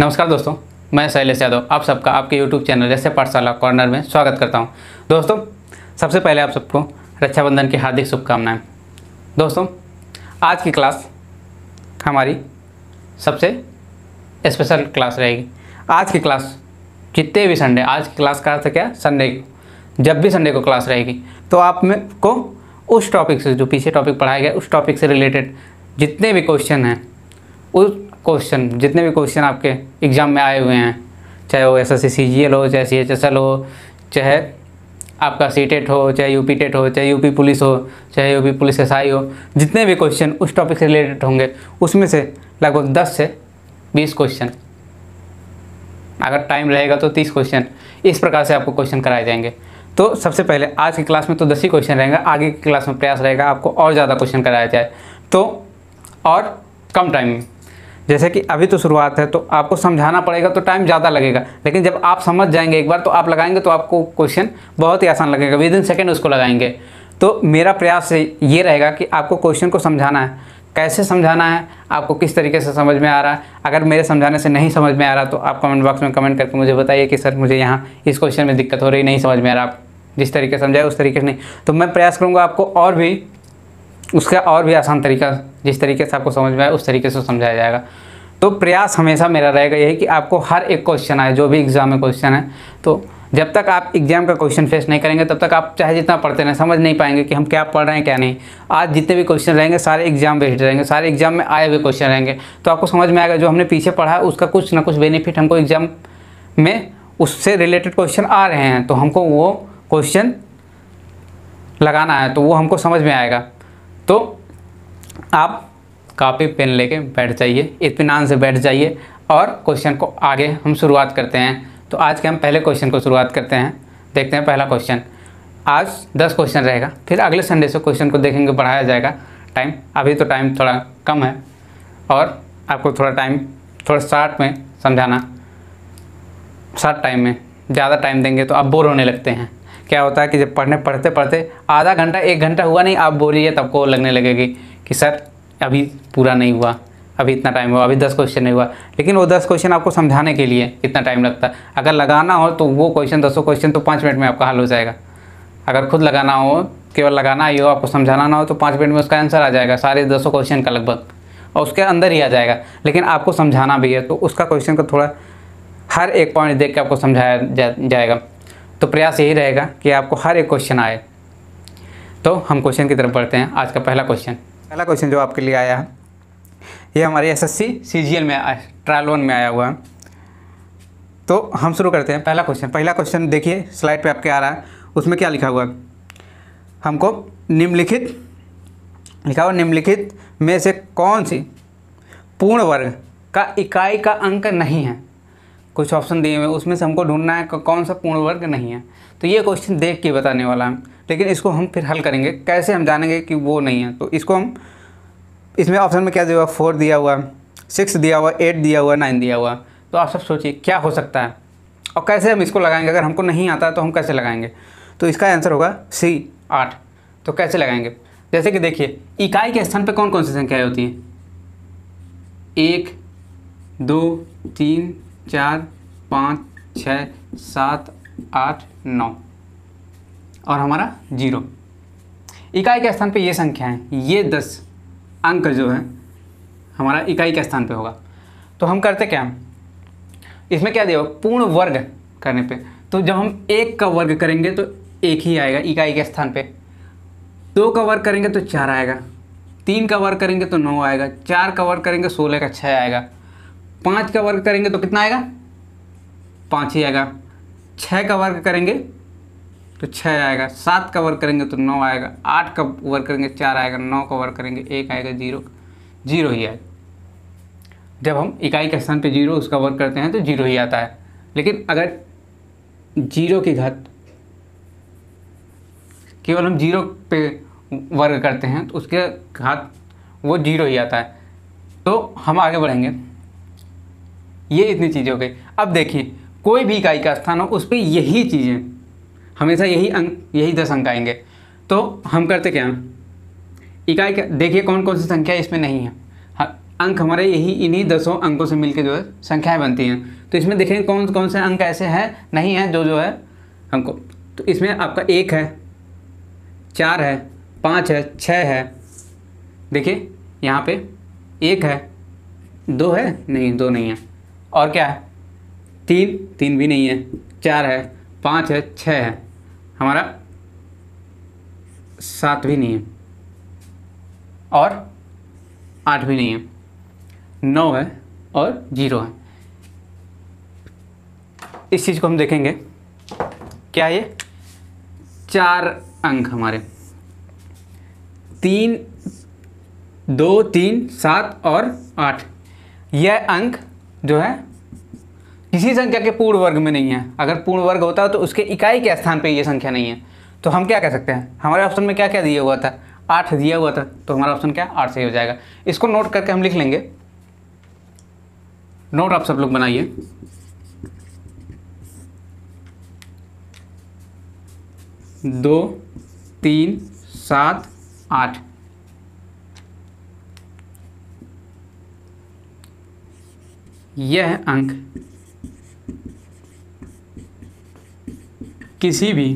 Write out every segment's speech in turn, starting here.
नमस्कार दोस्तों मैं शैलेश यादव आप सबका आपके यूट्यूब चैनल जैसे पाठशाला कॉर्नर में स्वागत करता हूँ दोस्तों सबसे पहले आप सबको रक्षाबंधन की हार्दिक शुभकामनाएं दोस्तों आज की क्लास हमारी सबसे स्पेशल क्लास रहेगी आज की क्लास जितने भी संडे आज की क्लास का अर्थ क्या संडे जब भी संडे को क्लास रहेगी तो आप में को उस टॉपिक से जो पीछे टॉपिक पढ़ाया गया उस टॉपिक से रिलेटेड जितने भी क्वेश्चन हैं उस क्वेश्चन जितने भी क्वेश्चन आपके एग्ज़ाम में आए हुए हैं चाहे वो S S C C G L हो चाहे सी एच एस एल हो चाहे आपका सी टेट e हो चाहे यू पी टेट हो चाहे यू पी पुलिस हो चाहे U P police S I हो जितने भी क्वेश्चन उस टॉपिक से रिलेटेड होंगे उसमें से लगभग दस से बीस क्वेश्चन अगर टाइम रहेगा तो तीस क्वेश्चन इस प्रकार से आपको क्वेश्चन कराए जाएंगे तो सबसे पहले आज की क्लास में तो दस ही क्वेश्चन रहेंगे आगे की क्लास में प्रयास रहेगा आपको और ज़्यादा क्वेश्चन कराया जाए तो और कम टाइम में जैसे कि अभी तो शुरुआत है तो आपको समझाना पड़ेगा तो टाइम ज़्यादा लगेगा लेकिन जब आप समझ जाएंगे एक बार तो आप लगाएंगे तो आपको क्वेश्चन बहुत ही आसान लगेगा विद इन सेकेंड उसको लगाएंगे तो मेरा प्रयास ये रहेगा कि आपको क्वेश्चन को समझाना है कैसे समझाना है आपको किस तरीके से समझ में आ रहा है अगर मेरे समझाने से नहीं समझ में आ रहा तो आप कमेंट बॉक्स में कमेंट करके मुझे बताइए कि सर मुझे यहाँ इस क्वेश्चन में दिक्कत हो रही नहीं समझ में आ रहा आप जिस तरीके से समझाए उस तरीके से नहीं तो मैं प्रयास करूँगा आपको और भी उसका और भी आसान तरीका जिस तरीके से आपको समझ में आए उस तरीके से समझाया जाएगा तो प्रयास हमेशा मेरा रहेगा यही कि आपको हर एक क्वेश्चन आए जो भी एग्ज़ाम में क्वेश्चन है तो जब तक आप एग्जाम का क्वेश्चन फेस नहीं करेंगे तब तक आप चाहे जितना पढ़ते रहें समझ नहीं पाएंगे कि हम क्या पढ़ रहे हैं क्या नहीं आज जितने भी क्वेश्चन रहेंगे सारे एग्जाम बेस्ड रहेंगे सारे एग्जाम में आए हुए क्वेश्चन रहेंगे तो आपको समझ में आएगा जो हमने पीछे पढ़ा है उसका कुछ ना कुछ बेनिफिट हमको एग्जाम में उससे रिलेटेड क्वेश्चन आ रहे हैं तो हमको वो क्वेश्चन लगाना है तो वो हमको समझ में आएगा तो आप कापी पेन लेके बैठ जाइए इतमान से बैठ जाइए और क्वेश्चन को आगे हम शुरुआत करते हैं तो आज के हम पहले क्वेश्चन को शुरुआत करते हैं देखते हैं पहला क्वेश्चन आज दस क्वेश्चन रहेगा फिर अगले संडे से क्वेश्चन को देखेंगे बढ़ाया जाएगा टाइम अभी तो टाइम थोड़ा कम है और आपको थोड़ा टाइम थोड़ा शार्ट में समझाना शार्ट टाइम में ज़्यादा टाइम देंगे तो आप बोर होने लगते हैं क्या होता है कि जब पढ़ने पढ़ते पढ़ते आधा घंटा एक घंटा हुआ नहीं आप बोलिए तब को लगने लगेगी कि सर अभी पूरा नहीं हुआ अभी इतना टाइम हुआ अभी दस क्वेश्चन नहीं हुआ लेकिन वो दस क्वेश्चन आपको समझाने के लिए इतना टाइम लगता है अगर लगाना हो तो वो क्वेश्चन दसों क्वेश्चन तो पाँच मिनट में आपका हल हो जाएगा अगर खुद लगाना हो केवल लगाना ही हो आपको समझाना ना हो तो पाँच मिनट में उसका आंसर आ जाएगा सारे दसों क्वेश्चन का लगभग और उसके अंदर ही आ जाएगा लेकिन आपको समझाना भी है तो उसका क्वेश्चन को थोड़ा हर एक पॉइंट देख के आपको समझाया जा, जाएगा तो प्रयास यही रहेगा कि आपको हर एक क्वेश्चन आए तो हम क्वेश्चन की तरफ बढ़ते हैं आज का पहला क्वेश्चन पहला क्वेश्चन जो आपके लिए आया है ये हमारे S S C C G L में ट्रायल वन में आया हुआ है तो हम शुरू करते हैं पहला क्वेश्चन पहला क्वेश्चन देखिए स्लाइड पे आपके आ रहा है उसमें क्या लिखा हुआ है हमको निम्नलिखित लिखा हुआ निम्नलिखित में से कौन सी पूर्ण वर्ग का इकाई का अंक नहीं है कुछ ऑप्शन दिए हुए उसमें से हमको ढूंढना है कौन सा पूर्ण वर्ग नहीं है तो ये क्वेश्चन देख के बताने वाला है लेकिन इसको हम फिर हल करेंगे कैसे हम जानेंगे कि वो नहीं है तो इसको हम इसमें ऑप्शन में क्या दिया हुआ फोर दिया हुआ सिक्स दिया हुआ एट दिया हुआ नाइन दिया हुआ तो आप सब सोचिए क्या हो सकता है और कैसे हम इसको लगाएंगे अगर हमको नहीं आता तो हम कैसे लगाएंगे तो इसका आंसर होगा सी आठ तो कैसे लगाएंगे जैसे कि देखिए इकाई के स्थान पर कौन कौन सी संख्याएँ होती हैं एक दो तीन चार पाँच छ सात आठ नौ और हमारा जीरो इकाई के स्थान पे ये संख्या है ये दस अंक जो है हमारा इकाई के स्थान पे होगा तो हम करते क्या इसमें क्या देगा पूर्ण वर्ग करने पे तो जब हम एक का वर्ग करेंगे तो एक ही आएगा इकाई के स्थान पे दो का वर्ग करेंगे तो चार आएगा तीन का वर्ग करेंगे तो नौ आएगा चार का वर्ग करेंगे सोलह का छः आएगा पाँच का वर्ग करेंगे तो कितना आएगा पाँच ही आएगा छः का वर्ग करेंगे तो छः आएगा सात का वर्ग करेंगे तो नौ आएगा आठ का वर्ग करेंगे चार आएगा नौ का वर्ग करेंगे एक आएगा जीरो जीरो ही आएगा जब हम इकाई के स्थान पे जीरो उसका वर्ग करते हैं तो जीरो ही आता है लेकिन अगर जीरो की घात केवल हम जीरो पे वर्ग करते हैं तो उसके घात वो जीरो ही आता है तो हम आगे बढ़ेंगे ये इतनी चीज़ें हो गई अब देखिए कोई भी इकाई का स्थान हो उस पर यही चीज़ें हमेशा यही अंक यही दस अंक आएंगे तो हम करते क्या इकाई का देखिए कौन कौन सी संख्या इसमें नहीं है अंक हमारे यही इन्हीं दसों अंकों से मिलकर जो है संख्याएं बनती हैं तो इसमें देखें कौन कौन से अंक ऐसे हैं नहीं हैं जो जो है हमको तो इसमें आपका एक है चार है पाँच है छः है देखिए यहाँ पे एक है दो है नहीं दो नहीं है और क्या है तीन तीन भी नहीं है चार है पाँच है छ है हमारा सात भी नहीं है और आठ भी नहीं है नौ है और जीरो है इस चीज़ को हम देखेंगे क्या ये चार अंक हमारे तीन दो तीन सात और आठ यह अंक जो है किसी संख्या के पूर्ण वर्ग में नहीं है अगर पूर्ण वर्ग होता है तो उसके इकाई के स्थान पर ये संख्या नहीं है तो हम क्या कह सकते हैं हमारे ऑप्शन में क्या क्या दिया हुआ था आठ दिया हुआ था तो हमारा ऑप्शन क्या आठ सही हो जाएगा इसको नोट करके हम लिख लेंगे नोट आप सब लोग बनाइए दो तीन सात आठ यह अंक किसी भी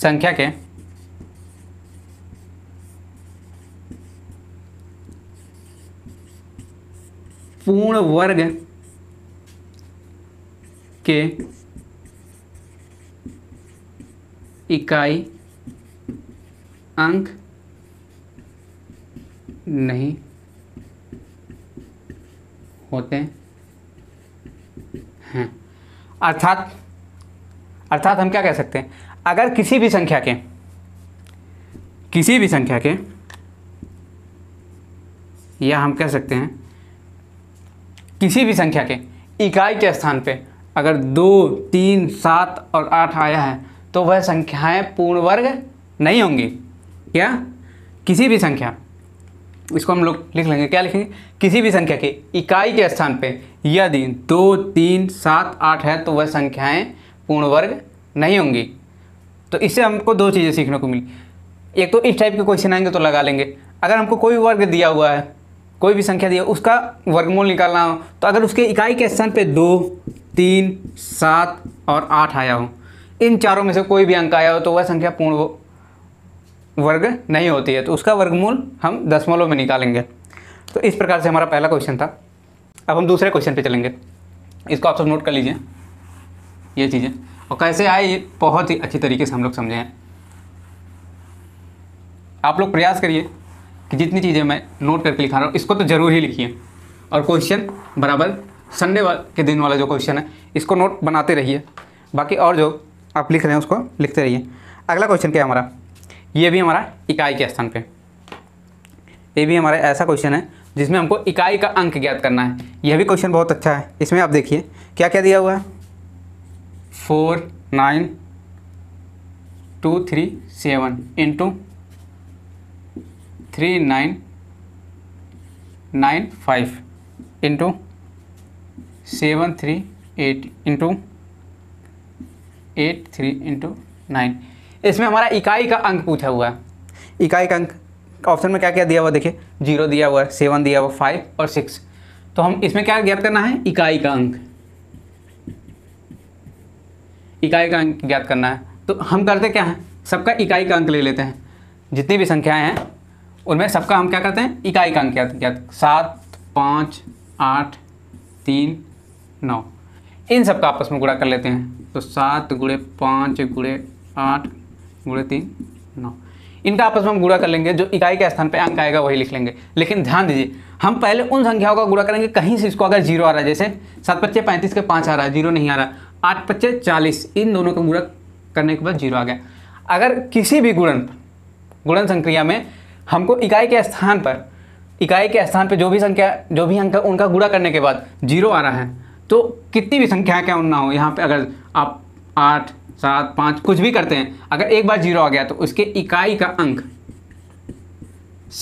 संख्या के पूर्ण वर्ग के इकाई अंक नहीं होते हैं अर्थात अर्थात हम क्या कह सकते हैं अगर किसी भी संख्या के किसी भी संख्या के या हम कह सकते हैं किसी भी संख्या के इकाई के स्थान पे अगर दो तीन सात और आठ आया है तो वह संख्याएं पूर्ण वर्ग नहीं होंगी क्या किसी भी संख्या इसको हम लोग लिख लेंगे क्या लिखेंगे किसी भी संख्या के इकाई के स्थान पे यदि दो तीन सात आठ है तो वह संख्याएं पूर्ण वर्ग नहीं होंगी तो इससे हमको दो चीज़ें सीखने को मिली एक तो इस टाइप के क्वेश्चन आएंगे तो लगा लेंगे अगर हमको कोई वर्ग दिया हुआ है कोई भी संख्या दिया उसका वर्गमूल निकालना हो तो अगर उसके इकाई के स्थान पर दो तीन सात और आठ आया हो इन चारों में से कोई भी अंक आया हो तो वह संख्या पूर्ण वर्ग नहीं होती है तो उसका वर्गमूल हम दसमलव में निकालेंगे तो इस प्रकार से हमारा पहला क्वेश्चन था अब हम दूसरे क्वेश्चन पे चलेंगे इसको आप सब नोट कर लीजिए ये चीज़ें और कैसे आए ये बहुत ही अच्छी तरीके से हम लोग समझे हैं आप लोग प्रयास करिए कि जितनी चीज़ें मैं नोट करके लिखा रहा हूँ इसको तो ज़रूर ही लिखिए और क्वेश्चन बराबर संडे के दिन वाला जो क्वेश्चन है इसको नोट बनाते रहिए बाकी और जो आप लिख रहे हैं उसको लिखते रहिए अगला क्वेश्चन क्या है हमारा ये भी हमारा इकाई के स्थान पे ये भी हमारा ऐसा क्वेश्चन है जिसमें हमको इकाई का अंक ज्ञात करना है यह भी क्वेश्चन बहुत अच्छा है इसमें आप देखिए क्या क्या दिया हुआ है four nine two three seven into three nine nine five into seven three eight into eight three into nine इसमें हमारा इकाई का अंक पूछा हुआ है इकाई का अंक ऑप्शन में क्या क्या दिया हुआ देखिए जीरो दिया हुआ है सेवन दिया हुआ फाइव और सिक्स तो हम इसमें क्या ज्ञात करना है इकाई का अंक इकाई का अंक ज्ञात करना है तो हम करते क्या है सबका इकाई का अंक ले लेते हैं जितनी भी संख्याएं हैं उनमें सबका हम क्या करते हैं इकाई का अंक ज्ञात ज्ञात सात पाँच आठ तीन नौ इन सबका आपस में गुड़ा कर लेते हैं तो सात गुड़े पाँच गुड़े आठ गुड़े तीन नौ इनका आपस में हम गुड़ा कर लेंगे जो इकाई के स्थान पे अंक आएगा वही लिख लेंगे लेकिन ध्यान दीजिए हम पहले उन संख्याओं का गुड़ा करेंगे कहीं से इसको अगर जीरो आ रहा है जैसे सात पच्चे पैंतीस के पाँच आ रहा है जीरो नहीं आ रहा आठ पच्चे चालीस इन दोनों का गुड़ा करने के बाद जीरो आ गया अगर किसी भी गुणन गुणन संक्रिया में हमको इकाई के स्थान पर इकाई के स्थान पर जो भी संख्या जो भी अंक उनका गुड़ा करने के बाद जीरो आ रहा है तो कितनी भी संख्या क्या उन ना हो यहाँ पर अगर आप आठ सात पाँच कुछ भी करते हैं अगर एक बार जीरो आ गया तो उसके इकाई का अंक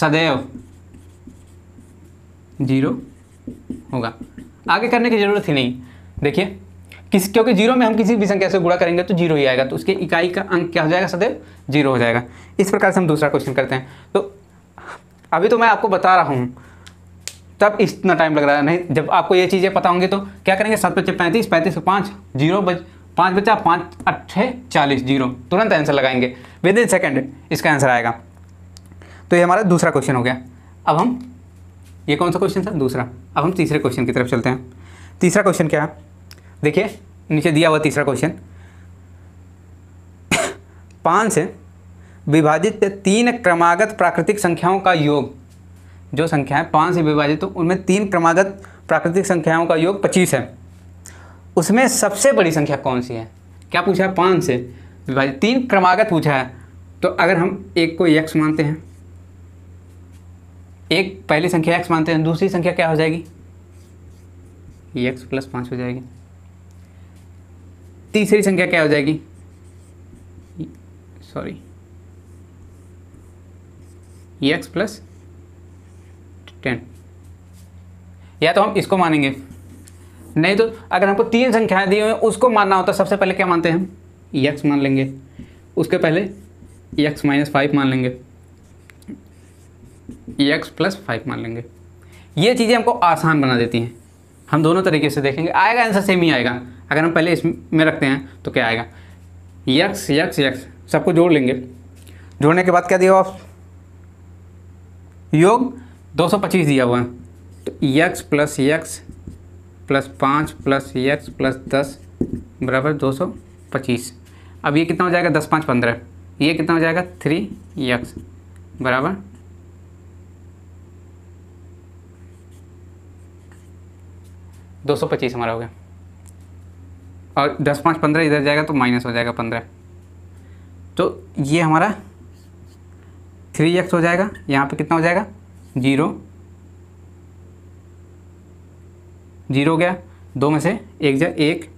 सदैव जीरो होगा आगे करने की ज़रूरत ही नहीं देखिए किस क्योंकि जीरो में हम किसी भी संख्या से गुणा करेंगे तो जीरो ही आएगा तो उसके इकाई का अंक क्या हो जाएगा सदैव जीरो हो जाएगा इस प्रकार से हम दूसरा क्वेश्चन करते हैं तो अभी तो मैं आपको बता रहा हूँ तब इतना टाइम लग रहा है नहीं जब आपको ये चीज़ें पता होंगी तो क्या करेंगे सात पच्चीस पैंतीस पैंतीस पांच पाँच जीरो बज पाँच बचा पाँच अट्ठे चालीस जीरो तुरंत आंसर लगाएंगे विद इन सेकेंड इसका आंसर आएगा तो ये हमारा दूसरा क्वेश्चन हो गया अब हम ये कौन सा क्वेश्चन था दूसरा अब हम तीसरे क्वेश्चन की तरफ चलते हैं तीसरा क्वेश्चन क्या है देखिए नीचे दिया हुआ तीसरा क्वेश्चन पाँच से विभाजित तीन क्रमागत प्राकृतिक संख्याओं का योग जो संख्या है पाँच से विभाजित तो उनमें तीन क्रमागत प्राकृतिक संख्याओं का योग पच्चीस है उसमें सबसे बड़ी संख्या कौन सी है क्या पूछा है पाँच से विभाजित तीन क्रमागत पूछा है तो अगर हम एक को एक मानते हैं एक पहली संख्या एक्स मानते हैं दूसरी संख्या क्या हो जाएगी एक्स प्लस पाँच हो जाएगी तीसरी संख्या क्या हो जाएगी सॉरी एक्स प्लस टेन या तो हम इसको मानेंगे नहीं तो अगर हमको तीन संख्याएं दी हुई उसको मानना होता सबसे पहले क्या मानते हैं हम यक्स मान लेंगे उसके पहले यक्स माइनस फाइव मान लेंगे यक्स प्लस फाइव मान लेंगे ये चीज़ें हमको आसान बना देती हैं हम दोनों तरीके से देखेंगे आएगा आंसर सेम ही आएगा अगर हम पहले इसमें रखते हैं तो क्या आएगा यक्स यक्स यक्स सबको जोड़ लेंगे जोड़ने के बाद क्या दिया आप योग पच्चीस दिया हुआ है तो यक्स प्लस यक्स प्लस पाँच प्लस एक्स प्लस दस बराबर दो सौ पच्चीस अब ये कितना हो जाएगा दस पाँच पंद्रह ये कितना हो जाएगा थ्री एक्स बराबर दो सौ पच्चीस हमारा हो गया और दस पाँच पंद्रह इधर जाएगा तो माइनस हो जाएगा पंद्रह तो ये हमारा थ्री एक्स हो जाएगा यहाँ पे कितना हो जाएगा जीरो जीरो हो गया दो में से एक जा एक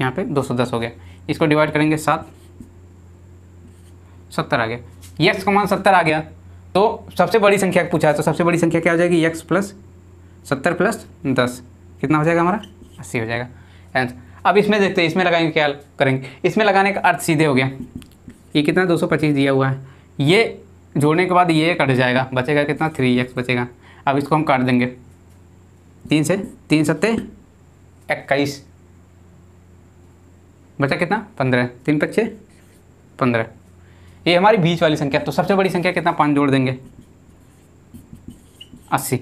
यहाँ पे दस हो गया इसको डिवाइड करेंगे सात सत्तर आ गया यक्स का मान सत्तर आ गया तो सबसे बड़ी संख्या पूछा है तो सबसे बड़ी संख्या क्या हो जाएगी यक्स प्लस सत्तर प्लस दस कितना हो जाएगा हमारा अस्सी हो जाएगा एंस अब इसमें देखते हैं इसमें लगाएंगे क्या करेंगे इसमें लगाने का अर्थ सीधे हो गया ये कितना दो सौ पच्चीस दिया हुआ है ये जोड़ने के बाद ये कट जाएगा बचेगा कितना थ्री एक्स बचेगा अब इसको हम काट देंगे तीन से तीन सत्ते इक्कीस बचा कितना पंद्रह तीन पच्चे पंद्रह ये हमारी बीच वाली संख्या तो सबसे बड़ी संख्या कितना पाँच जोड़ देंगे अस्सी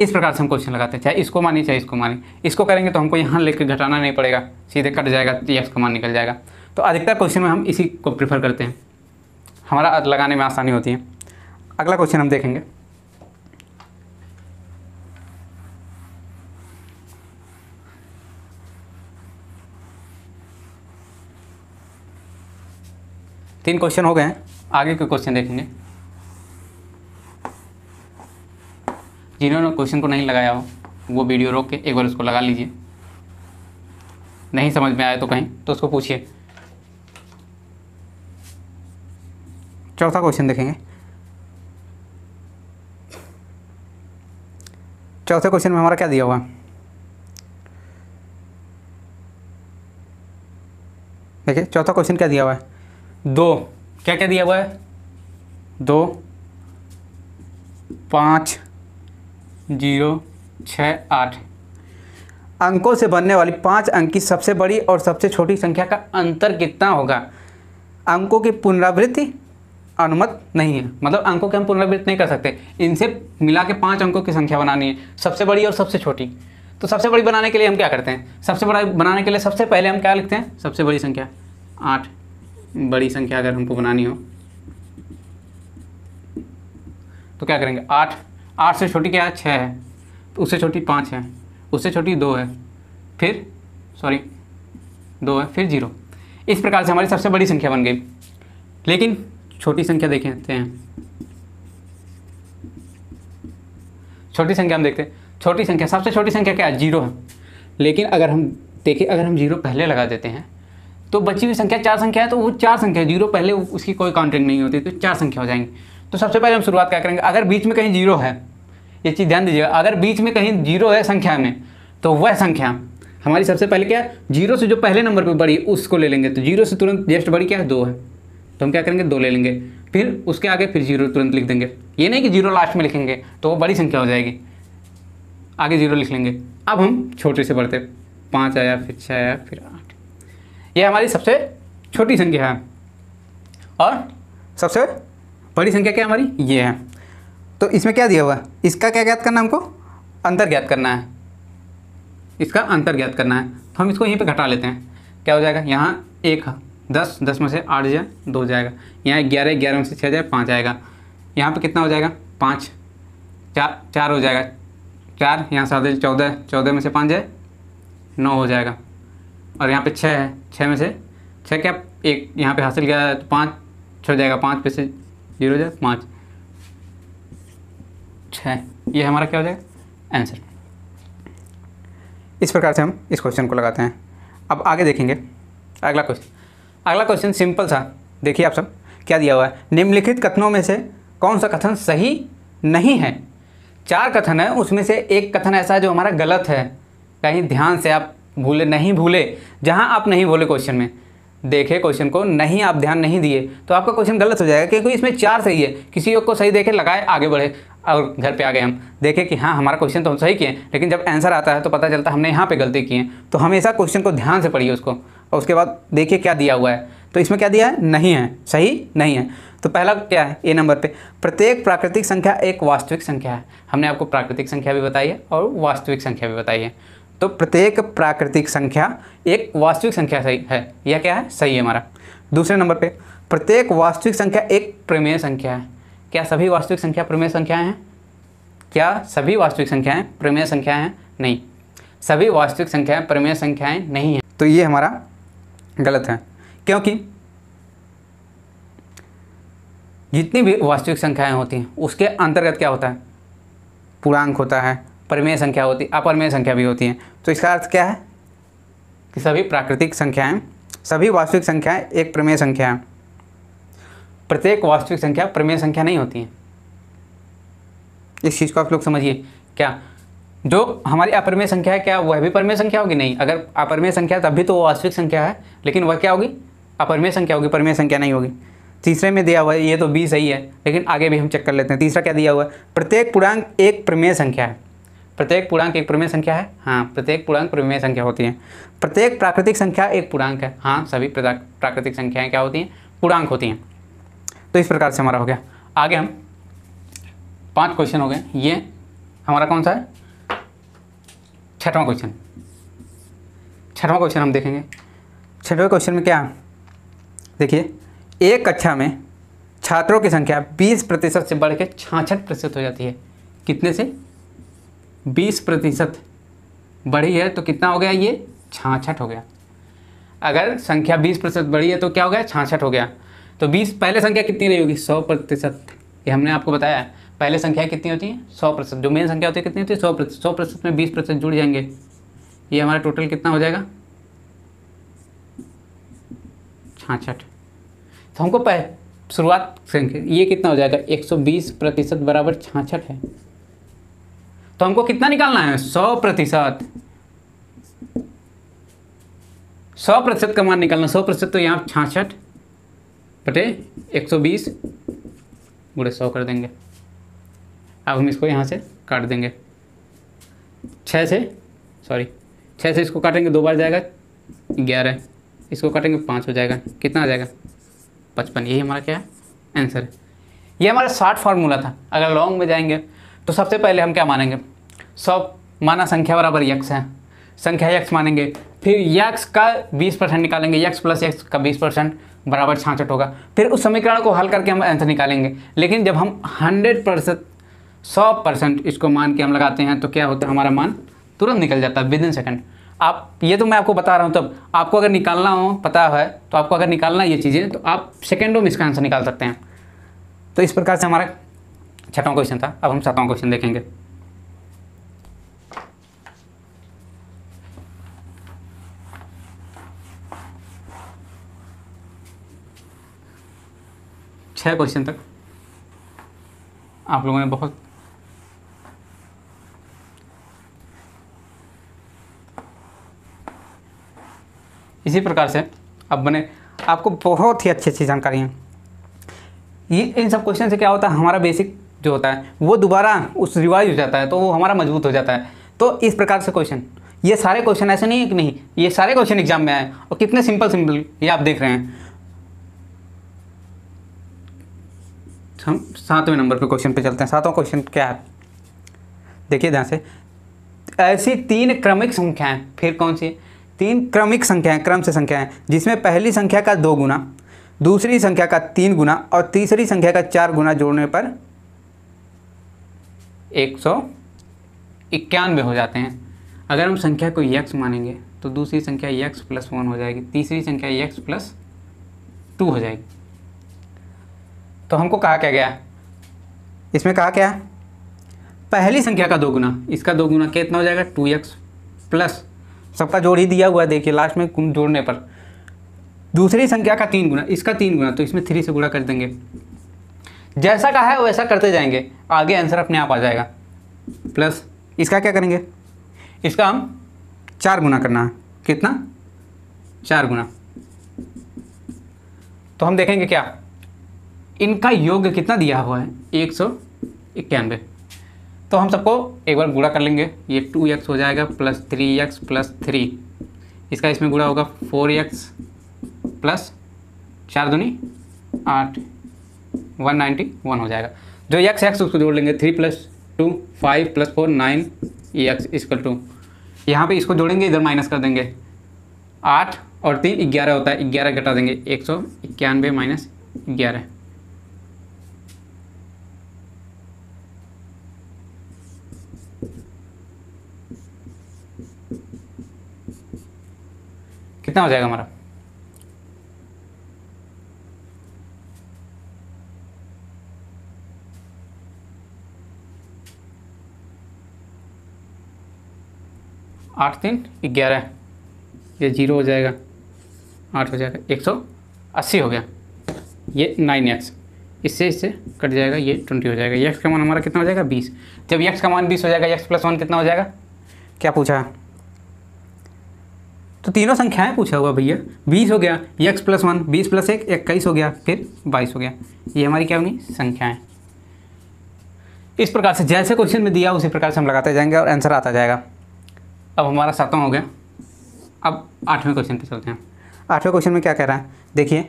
इस प्रकार से हम क्वेश्चन लगाते हैं चाहे इसको मानिए चाहे इसको मानिए इसको करेंगे तो हमको यहाँ लेकर घटाना नहीं पड़ेगा सीधे कट जाएगा तो यक्स का मान निकल जाएगा तो अधिकतर क्वेश्चन में हम इसी को प्रेफर करते हैं हमारा लगाने में आसानी होती है अगला क्वेश्चन हम देखेंगे तीन क्वेश्चन हो गए हैं आगे के क्वेश्चन देखेंगे जिन्होंने क्वेश्चन को नहीं लगाया हो वो वीडियो रोक के एक बार उसको लगा लीजिए नहीं समझ में आया तो कहीं तो उसको पूछिए चौथा क्वेश्चन देखेंगे चौथे क्वेश्चन में हमारा क्या दिया हुआ देखिए चौथा क्वेश्चन क्या दिया हुआ है दो क्या क्या दिया हुआ है दो पाँच जीरो छः आठ अंकों से बनने वाली पाँच अंक की सबसे बड़ी और सबसे छोटी संख्या का अंतर कितना होगा अंकों की पुनरावृत्ति अनुमत नहीं है मतलब अंकों की हम पुनरावृत्त नहीं कर सकते इनसे मिला के पाँच अंकों की संख्या बनानी है सबसे बड़ी और सबसे छोटी तो सबसे बड़ी बनाने के लिए हम क्या करते हैं सबसे बड़ा बनाने के लिए सबसे पहले हम क्या लिखते हैं सबसे बड़ी संख्या आठ बड़ी संख्या अगर हमको बनानी हो तो क्या करेंगे आठ आठ से छोटी क्या है छः है तो उससे छोटी पाँच है उससे छोटी दो है फिर सॉरी दो है फिर जीरो इस प्रकार से हमारी सबसे बड़ी संख्या बन गई लेकिन छोटी संख्या देखते हैं छोटी संख्या हम देखते हैं छोटी संख्या सबसे छोटी संख्या क्या है जीरो है लेकिन अगर हम देखें अगर हम जीरो पहले लगा देते हैं तो बची हुई संख्या चार संख्या है तो वो चार संख्या जीरो पहले उसकी कोई काउंटिंग नहीं होती तो चार संख्या हो जाएंगी तो सबसे पहले हम शुरुआत क्या करेंगे अगर बीच में कहीं जीरो है ये चीज़ ध्यान दीजिएगा अगर बीच में कहीं जीरो है संख्या में तो वह संख्या हमारी सबसे पहले क्या है जीरो से जो पहले नंबर पर बड़ी उसको ले लेंगे तो जीरो से तुरंत जेस्ट बड़ी क्या है दो है तो हम क्या करेंगे दो ले लेंगे फिर उसके आगे फिर जीरो तुरंत लिख देंगे ये नहीं कि जीरो लास्ट में लिखेंगे तो वो बड़ी संख्या हो जाएगी आगे जीरो लिख लेंगे अब हम छोटे से बढ़ते पाँच आया फिर छः आया फिर ये हमारी सबसे छोटी संख्या है और सबसे बड़ी संख्या क्या हमारी ये है तो इसमें क्या दिया हुआ इसका क्या ज्ञात करना हमको अंतर ज्ञात करना है इसका अंतर ज्ञात करना है तो हम इसको यहीं पे घटा लेते हैं क्या हो जाएगा यहाँ एक दस दस में से आठ जाए दो जाएगा यहाँ ग्यारह ग्यारह में से छः जाए पाँच आएगा यहाँ पे कितना हो जाएगा पाँच चार चार हो जाएगा चार यहाँ सात चौदह चौदह में से पाँच जाए नौ हो जाएगा और यहाँ पे छः है छः में से छः क्या एक यहाँ पे हासिल किया तो पाँच छो जाएगा पाँच पे से जीरो हो जाएगा पाँच छः ये हमारा क्या हो जाएगा आंसर इस प्रकार से हम इस क्वेश्चन को लगाते हैं अब आगे देखेंगे अगला क्वेश्चन अगला क्वेश्चन सिंपल सा देखिए आप सब क्या दिया हुआ है निम्नलिखित कथनों में से कौन सा कथन सही नहीं है चार कथन है उसमें से एक कथन ऐसा है जो हमारा गलत है कहीं ध्यान से आप भूले नहीं भूले जहाँ आप नहीं भूले क्वेश्चन में देखे क्वेश्चन को नहीं आप ध्यान नहीं दिए तो आपका क्वेश्चन गलत हो जाएगा क्योंकि इसमें चार सही है किसी एक को सही देखे लगाए आगे बढ़े और घर पे आ गए हम देखें कि हाँ हमारा क्वेश्चन तो हम सही किए लेकिन जब आंसर आता है तो पता चलता हमने यहाँ पे गलती की है तो हमेशा क्वेश्चन को ध्यान से पढ़िए उसको और उसके बाद देखिए क्या दिया हुआ है तो इसमें क्या दिया है नहीं है सही नहीं है तो पहला क्या है ए नंबर पे प्रत्येक प्राकृतिक संख्या एक वास्तविक संख्या है हमने आपको प्राकृतिक संख्या भी बताई है और वास्तविक संख्या भी बताई है तो प्रत्येक प्राकृतिक संख्या एक वास्तविक संख्या सही है यह क्या है सही है हमारा दूसरे नंबर पे प्रत्येक वास्तविक संख्या एक प्रमेय संख्या है क्या सभी वास्तविक संख्या प्रमेय संख्याएं हैं क्या सभी वास्तविक संख्याएं प्रमेय संख्याएं हैं नहीं सभी वास्तविक संख्याएं प्रमेय संख्याएं नहीं हैं तो ये हमारा गलत है क्योंकि जितनी भी वास्तविक संख्याएं होती हैं उसके अंतर्गत क्या होता है पूर्णांक होता है परमेय संख्या होती है अपरमेय संख्या भी होती है तो इसका अर्थ क्या है कि सभी प्राकृतिक संख्याएं सभी वास्तविक संख्याएं एक प्रमेय संख्या है प्रत्येक वास्तविक संख्या प्रमेय संख्या नहीं होती है इस चीज़ को आप लोग समझिए क्या जो हमारी अपरमेय संख्या है क्या वह भी परमेय संख्या होगी नहीं अगर अपरमेय संख्या तब भी तो वो वास्तविक संख्या है लेकिन वह क्या होगी अपरमेय संख्या होगी परमेय संख्या नहीं होगी तीसरे में दिया हुआ है ये तो बी सही है लेकिन आगे भी हम चेक कर लेते हैं तीसरा क्या दिया हुआ है प्रत्येक पूर्णांक एक प्रमेय संख्या है प्रत्येक पूर्णांक एक प्रमेय संख्या है हाँ प्रत्येक पूर्णांक प्रमेय संख्या होती है प्रत्येक प्राकृतिक संख्या एक पूर्णांक है हाँ सभी प्राकृतिक संख्याएँ क्या होती हैं पूर्णांक होती हैं तो इस प्रकार से हमारा हो गया आगे हम पांच क्वेश्चन हो गए ये हमारा कौन सा है छठवां क्वेश्चन छठवां क्वेश्चन हम देखेंगे छठवें क्वेश्चन में क्या देखिए एक कक्षा में छात्रों की संख्या 20 प्रतिशत से बढ़ के छाछठ प्रतिशत हो जाती है कितने से बीस प्रतिशत बढ़ी है तो कितना हो गया ये छाछठ हो गया अगर संख्या बीस प्रतिशत बढ़ी है तो क्या हो गया छाछठ हो गया तो बीस पहले संख्या कितनी रही होगी सौ प्रतिशत ये हमने आपको बताया पहले संख्या कितनी होती है सौ प्रतिशत जो मेन संख्या होती है कितनी होती है सौ सौ प्रतिशत में बीस प्रतिशत जुड़ जाएंगे ये हमारा टोटल कितना हो जाएगा छाछठ तो हमको पह शुरुआत संख्या ये कितना हो जाएगा 120 प्रतिशत बराबर छाछठ है तो हमको कितना निकालना है सौ प्रतिशत सौ प्रतिशत का मान निकालना सौ प्रतिशत तो यहाँ छाछठ बटे एक सौ बीस बुढ़े सौ कर देंगे अब हम इसको यहाँ से काट देंगे छः से सॉरी छः से इसको काटेंगे दो बार जाएगा ग्यारह इसको काटेंगे पाँच हो जाएगा कितना आ जाएगा पचपन यही हमारा क्या है आंसर है ये हमारा शॉर्ट फार्मूला था अगर लॉन्ग में जाएंगे तो सबसे पहले हम क्या मानेंगे सौ माना संख्या बराबर यक्स है संख्या यक्स मानेंगे फिर यक्स का 20 परसेंट निकालेंगे यक्स प्लस यक्स का 20 परसेंट बराबर छाछठ होगा फिर उस समीकरण को हल करके हम आंसर निकालेंगे लेकिन जब हम 100 परसेंट सौ परसेंट इसको मान के हम लगाते हैं तो क्या होता है हमारा मान तुरंत निकल जाता है विद इन सेकेंड आप ये तो मैं आपको बता रहा हूँ तब आपको अगर निकालना हो पता है तो आपको अगर निकालना ये चीज़ें तो आप सेकेंडों में इसका आंसर निकाल सकते हैं तो इस प्रकार से हमारा छठवां क्वेश्चन था अब हम सातवां क्वेश्चन देखेंगे छह क्वेश्चन तक आप लोगों ने बहुत इसी प्रकार से अब बने आपको बहुत ही अच्छी अच्छी जानकारी है ये इन सब क्वेश्चन से क्या होता है हमारा बेसिक जो होता है वो दोबारा उस रिवाइज हो जाता है तो वो हमारा मजबूत हो जाता है तो इस प्रकार से क्वेश्चन ये सारे क्वेश्चन ऐसे नहीं है कि नहीं ये सारे क्वेश्चन एग्जाम में आए और कितने सिंपल सिंपल ये आप देख रहे हैं हम सातवें नंबर पे क्वेश्चन पे चलते हैं सातवां क्वेश्चन क्या है देखिए ध्यान से ऐसी तीन क्रमिक संख्याएं फिर कौन सी है तीन क्रमिक संख्याएं क्रम से संख्याएं जिसमें पहली संख्या का दो गुना दूसरी संख्या का तीन गुना और तीसरी संख्या का चार गुना जोड़ने पर एक सौ इक्यानवे हो जाते हैं अगर हम संख्या को यक्स मानेंगे तो दूसरी संख्या यक्स प्लस वन हो जाएगी तीसरी संख्या यक्स प्लस टू हो जाएगी तो हमको कहा क्या गया इसमें कहा क्या पहली संख्या का दो गुना इसका दो गुना कितना हो जाएगा टू यक्स प्लस सबका जोड़ ही दिया हुआ है देखिए लास्ट में जोड़ने पर दूसरी संख्या का तीन गुना इसका तीन गुना तो इसमें थ्री से गुणा कर देंगे जैसा कहा है वैसा करते जाएंगे आगे आंसर अपने आप आ जाएगा प्लस इसका क्या करेंगे इसका हम चार गुना करना है कितना चार गुना तो हम देखेंगे क्या इनका योग कितना दिया हुआ है एक सौ इक्यानवे तो हम सबको एक बार गुणा कर लेंगे ये टू एक्स हो जाएगा plus three x plus three इसका इसमें गुणा होगा फोर एक्स प्लस चार दुनी आठ वन नाइन्टी वन हो जाएगा जो एक्स एक्स उसको जोड़ लेंगे three plus two five plus four nine x इसकल टू यहाँ पर इसको जोड़ेंगे इधर माइनस कर देंगे आठ और तीन ग्यारह होता है ग्यारह घटा देंगे एक सौ इक्यानवे माइनस ग्यारह कितना हो जाएगा हमारा आठ तीन ग्यारह ये जीरो हो जाएगा आठ हो जाएगा एक सौ अस्सी हो गया ये नाइन एक्स इससे इससे कट जाएगा ये ट्वेंटी हो जाएगा एक्स का मान हमारा कितना हो जाएगा बीस जब एक्स का मान बीस हो जाएगा एक्स प्लस वन कितना हो जाएगा क्या पूछा तो तीनों संख्याएं पूछा हुआ भैया बीस हो गया एक्स प्लस वन बीस प्लस एक इक्कीस हो गया फिर बाईस हो गया ये हमारी क्या होंगी संख्याएं इस प्रकार से जैसे क्वेश्चन में दिया उसी प्रकार से हम लगाते जाएंगे और आंसर आता जाएगा अब हमारा सातवां हो गया अब आठवें क्वेश्चन पे चलते हैं आठवें क्वेश्चन में क्या कह रहा है देखिए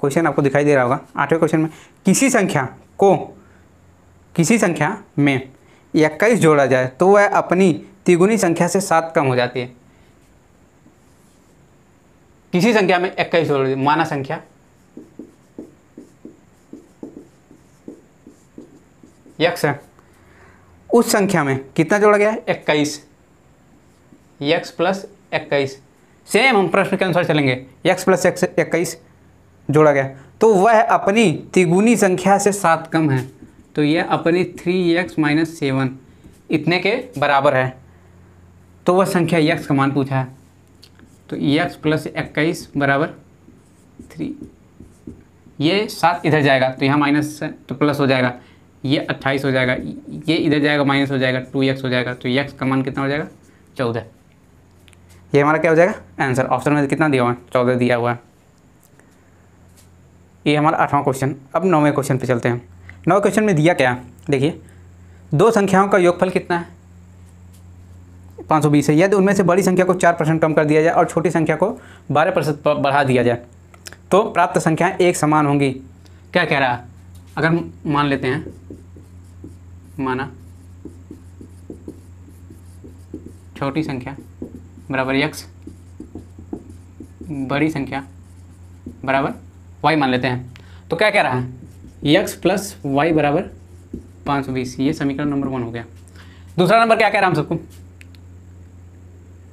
क्वेश्चन आपको दिखाई दे रहा होगा आठवें क्वेश्चन में किसी संख्या को किसी संख्या में इक्कीस जोड़ा जाए तो वह अपनी तिगुनी संख्या से सात कम हो जाती है किसी संख्या में इक्कीस जोड़ दी माना संख्या है उस संख्या में कितना जोड़ा गया इक्कीस एक्स प्लस इक्कीस सेम हम प्रश्न के अनुसार चलेंगे एक्स प्लस एक्स इक्कीस जोड़ा गया तो वह अपनी तिगुनी संख्या से सात कम है तो यह अपनी थ्री एक्स माइनस सेवन इतने के बराबर है तो वह संख्या एक्स का मान पूछा है तो एक्स प्लस इक्कीस बराबर थ्री ये सात इधर जाएगा तो यहाँ माइनस तो प्लस हो जाएगा ये अट्ठाईस हो जाएगा ये इधर जाएगा माइनस हो जाएगा टू एक्स हो जाएगा तो एक्स का मान कितना हो जाएगा चौदह ये हमारा क्या हो जाएगा आंसर ऑप्शन में कितना दिया हुआ है चौदह दिया हुआ है ये हमारा आठवां क्वेश्चन अब नौवें क्वेश्चन पे चलते हैं नौ क्वेश्चन में दिया क्या देखिए दो संख्याओं का योगफल कितना है 520 है यदि उनमें से बड़ी संख्या को चार परसेंट कम कर दिया जाए और छोटी संख्या को बारह परसेंट बढ़ा दिया जाए तो प्राप्त संख्याएं एक समान होंगी क्या कह रहा है अगर मान लेते हैं माना छोटी संख्या बराबर यक्स बड़ी संख्या बराबर वाई मान लेते हैं तो क्या कह रहा है यक्स प्लस वाई बराबर पाँच सौ बीस ये समीकरण नंबर वन हो गया दूसरा नंबर क्या कह रहा है हम सबको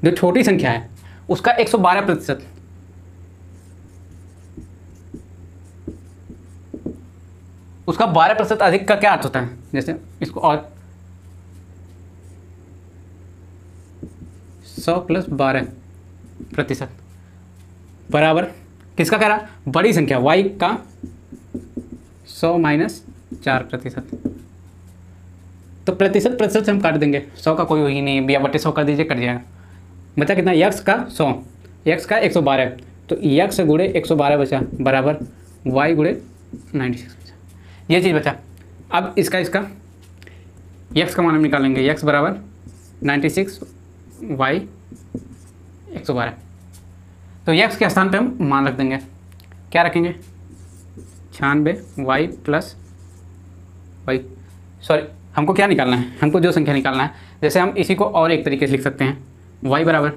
जो छोटी संख्या है उसका एक सौ बारह प्रतिशत उसका बारह प्रतिशत अधिक का क्या अर्थ होता है जैसे इसको और सौ प्लस बारह प्रतिशत बराबर किसका कह रहा बड़ी संख्या वाई का सौ माइनस चार प्रतिशत तो प्रतिशत प्रतिशत से हम काट देंगे सौ का कोई ही नहीं भैया बटे सौ कर दीजिए कट जाएगा बचा कितना यक्स का सौ यक्स का एक सौ बारह तो यक्स गुड़े एक सौ बारह बचा बराबर वाई गुड़े नाइन्टी सिक्स बचा ये चीज़ बचा अब इसका इसका यक्स का मान हम निकालेंगे यक्स बराबर नाइन्टी सिक्स वाई एक सौ बारह तो यक्स के स्थान पे हम मान रख देंगे क्या रखेंगे छियानबे वाई प्लस वाई सॉरी हमको क्या निकालना है हमको जो संख्या निकालना है जैसे हम इसी को और एक तरीके से लिख सकते हैं वाई बराबर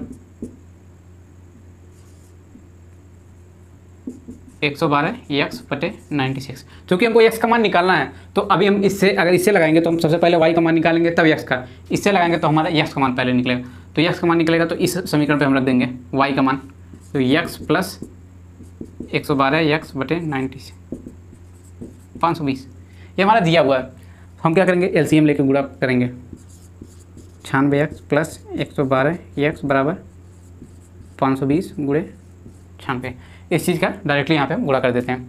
एक सौ बारह एक्स e बटे नाइन्टी सिक्स चूँकि हमको एक्स e का मान निकालना है तो अभी हम इससे अगर इससे लगाएंगे तो हम सबसे पहले वाई का मान निकालेंगे तब एक्स e का इससे लगाएंगे तो हमारा एक्स का मान पहले निकलेगा तो एक्स का मान निकलेगा तो इस समीकरण पर हम रख देंगे वाई का मान तो एक्स प्लस एक सौ बारह एक्स बटे नाइन्टी सिक्स पाँच सौ बीस ये हमारा दिया हुआ है हम क्या करेंगे एल सी एम लेकर गुड़ा करेंगे छानबे एक्स प्लस एक सौ बारह एक्स बराबर पाँच सौ बीस गुड़े छानबे इस चीज़ का डायरेक्टली यहाँ पे हम गुड़ा कर देते हैं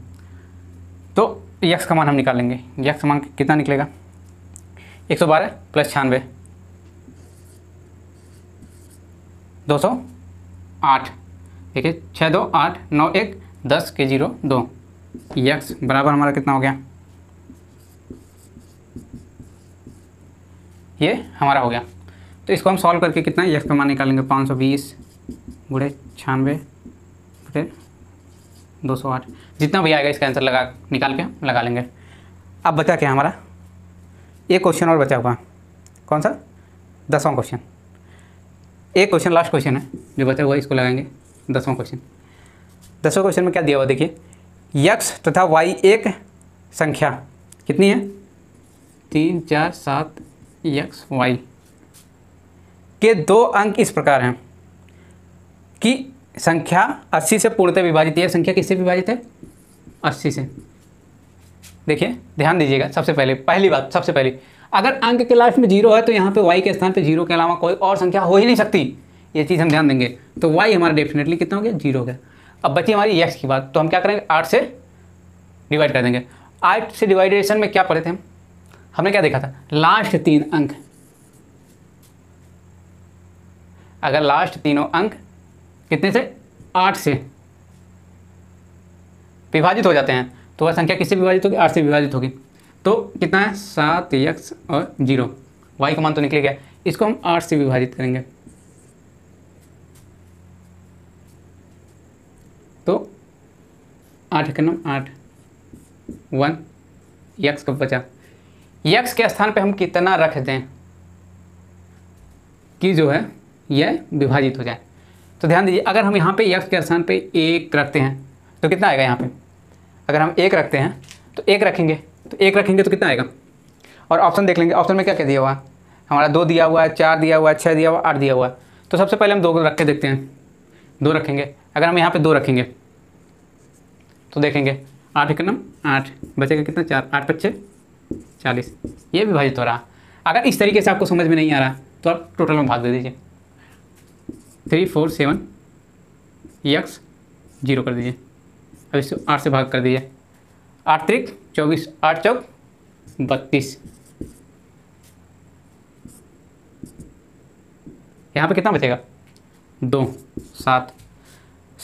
तो यक्स का मान हम निकालेंगे यक्स का मान कितना निकलेगा एक सौ बारह प्लस छियानवे दो सौ आठ देखिए छः दो आठ नौ एक दस के जीरो दो यक्स बराबर हमारा कितना हो गया ये हमारा हो गया तो इसको हम सॉल्व करके कितना यक्स का मान निकालेंगे पाँच सौ बीस बुढ़े छियानवे बुढ़े दो सौ आठ जितना भी आएगा इसका आंसर लगा निकाल के हम लगा लेंगे अब बचा क्या हमारा एक क्वेश्चन और बचा हुआ कौन सा दसवां क्वेश्चन एक क्वेश्चन लास्ट क्वेश्चन है जो बचा हुआ इसको लगाएंगे दसवां क्वेश्चन दसवा क्वेश्चन में क्या दिया हुआ देखिए यक्स तथा वाई एक संख्या कितनी है तीन चार सात यक्स वाई के दो अंक इस प्रकार हैं कि संख्या अस्सी से पूर्णतः विभाजित है संख्या किससे विभाजित है अस्सी से देखिए ध्यान दीजिएगा सबसे पहले पहली बात सबसे पहले अगर अंक के लास्ट में जीरो है तो यहाँ पे वाई के स्थान पे जीरो के अलावा कोई और संख्या हो ही नहीं सकती ये चीज़ हम ध्यान देंगे तो वाई हमारा डेफिनेटली कितना हो गया जीरो हो गया अब बची हमारी एक्स की बात तो हम क्या करेंगे आठ से डिवाइड कर देंगे आठ से डिवाइडेशन में क्या पढ़े थे हम हमने क्या देखा था लास्ट तीन अंक अगर लास्ट तीनों अंक कितने से आठ से विभाजित हो जाते हैं तो वह संख्या किससे विभाजित होगी आठ से विभाजित होगी तो कितना है सात यक्स और जीरो वाई का मान तो निकल गया इसको हम आठ से विभाजित करेंगे तो आठ का नाम आठ वन यक्स का बचा यक्स के स्थान पे हम कितना रख दें कि जो है यह विभाजित हो जाए तो ध्यान दीजिए अगर हम यहाँ पे यक्ष के स्थान पे एक रखते हैं तो कितना आएगा यहाँ पे अगर हम एक रखते हैं तो एक रखेंगे तो एक रखेंगे तो कितना आएगा और ऑप्शन देख लेंगे ऑप्शन में क्या क्या दिया हुआ है हमारा दो दिया हुआ है चार दिया हुआ है छः दिया हुआ आठ दिया हुआ है तो सबसे पहले हम दो रख के देखते हैं दो रखेंगे अगर हम यहाँ पर दो रखेंगे तो देखेंगे आठ एक नम आठ बचेगा कितना चार आठ पच्चे चालीस ये भी भाई हो रहा अगर इस तरीके से आपको समझ में नहीं आ रहा तो आप टोटल में भाग दे दीजिए three four seven x zero कर दीजिए अब इसको आठ से भाग कर दीजिए आठ त्रिक चौबीस आठ चौक बत्तीस यहाँ पे कितना बचेगा दो सात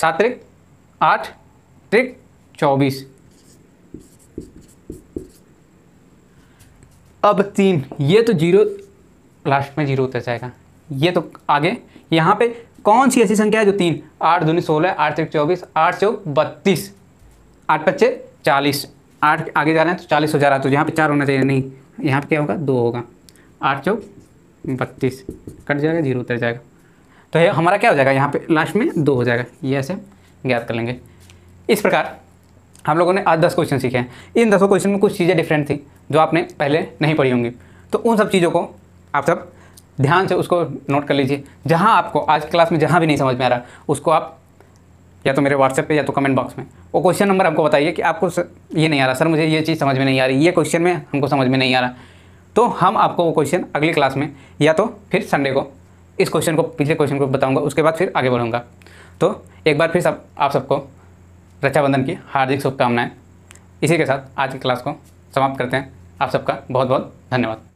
सात त्रिक आठ त्रिक चौबीस अब तीन ये तो जीरो लास्ट में जीरो उतर जाएगा ये तो आगे यहाँ पे कौन सी ऐसी संख्या है जो तीन आठ दूनी सोलह आठ तक चौबीस आठ चौक बत्तीस आठ पच्चे चालीस आठ आगे जा रहे हैं तो चालीस हो जा रहा है तो यहाँ पे चार होना चाहिए नहीं यहाँ पे क्या होगा दो होगा आठ चौक बत्तीस कट जाएगा जीरो उतर जाएगा तो ये हमारा क्या हो जाएगा यहाँ पे लास्ट में दो हो जाएगा ये ऐसे ज्ञात कर लेंगे इस प्रकार हम लोगों ने आज दस क्वेश्चन सीखे हैं इन दसों क्वेश्चन में कुछ चीज़ें डिफरेंट थी जो आपने पहले नहीं पढ़ी होंगी तो उन सब चीज़ों को आप सब ध्यान से उसको नोट कर लीजिए जहाँ आपको आज क्लास में जहाँ भी नहीं समझ में आ रहा उसको आप या तो मेरे व्हाट्सएप पे या तो कमेंट बॉक्स में वो क्वेश्चन नंबर आपको बताइए कि आपको सर, ये नहीं आ रहा सर मुझे ये चीज़ समझ में नहीं आ रही ये क्वेश्चन में हमको समझ में नहीं आ रहा तो हम आपको वो क्वेश्चन अगली क्लास में या तो फिर संडे को इस क्वेश्चन को पिछले क्वेश्चन को बताऊँगा उसके बाद फिर आगे बढ़ूँगा तो एक बार फिर सब आप सबको रक्षाबंधन की हार्दिक शुभकामनाएँ इसी के साथ आज की क्लास को समाप्त करते हैं आप सबका बहुत बहुत धन्यवाद